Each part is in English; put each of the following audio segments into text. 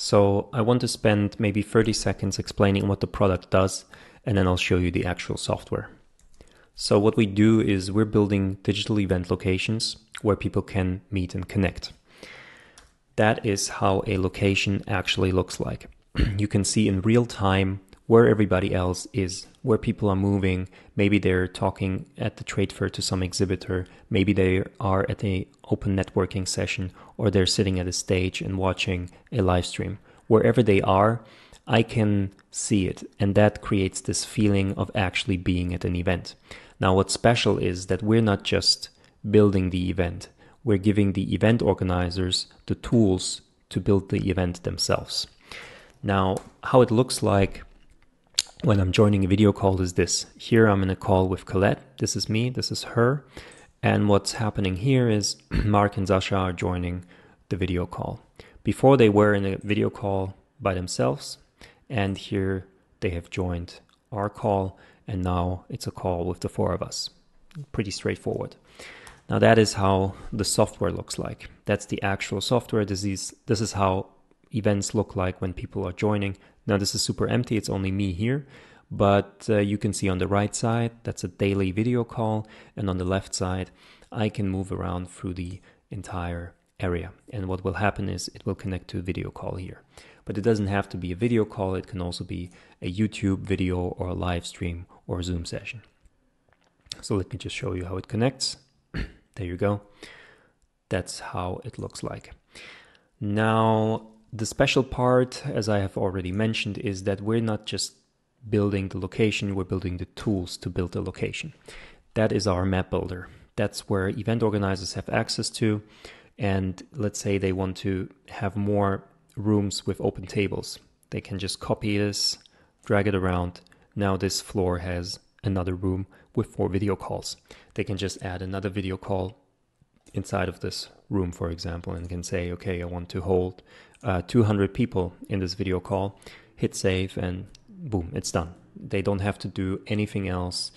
So I want to spend maybe 30 seconds explaining what the product does, and then I'll show you the actual software. So what we do is we're building digital event locations where people can meet and connect. That is how a location actually looks like. you can see in real time where everybody else is, where people are moving. Maybe they're talking at the trade fair to some exhibitor. Maybe they are at an open networking session or they're sitting at a stage and watching a live stream. Wherever they are, I can see it. And that creates this feeling of actually being at an event. Now, what's special is that we're not just building the event, we're giving the event organizers the tools to build the event themselves. Now, how it looks like when I'm joining a video call is this. Here I'm in a call with Colette. This is me, this is her. And what's happening here is Mark and Zasha are joining the video call. Before they were in a video call by themselves, and here they have joined our call, and now it's a call with the four of us. Pretty straightforward. Now that is how the software looks like. That's the actual software. Disease. this is how events look like when people are joining. Now this is super empty, it's only me here, but uh, you can see on the right side, that's a daily video call, and on the left side, I can move around through the entire area. And what will happen is it will connect to a video call here. But it doesn't have to be a video call, it can also be a YouTube video or a live stream or a Zoom session. So let me just show you how it connects. there you go. That's how it looks like. Now the special part, as I have already mentioned, is that we're not just building the location, we're building the tools to build the location. That is our map builder. That's where event organizers have access to. And let's say they want to have more rooms with open tables. They can just copy this, drag it around. Now this floor has another room with four video calls. They can just add another video call inside of this room, for example, and can say, okay, I want to hold uh, 200 people in this video call, hit save, and boom, it's done. They don't have to do anything else.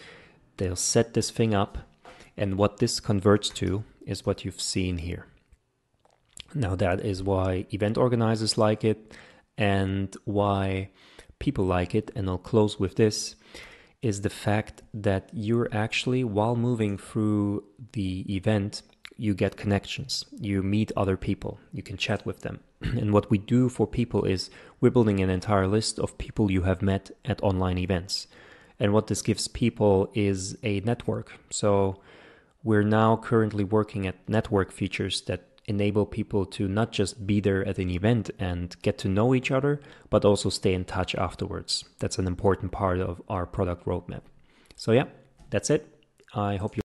They'll set this thing up, and what this converts to is what you've seen here. Now, that is why event organizers like it and why people like it. And I'll close with this is the fact that you're actually, while moving through the event, you get connections, you meet other people, you can chat with them. and what we do for people is we're building an entire list of people you have met at online events. And what this gives people is a network. So we're now currently working at network features that enable people to not just be there at an event and get to know each other, but also stay in touch afterwards. That's an important part of our product roadmap. So, yeah, that's it. I hope you.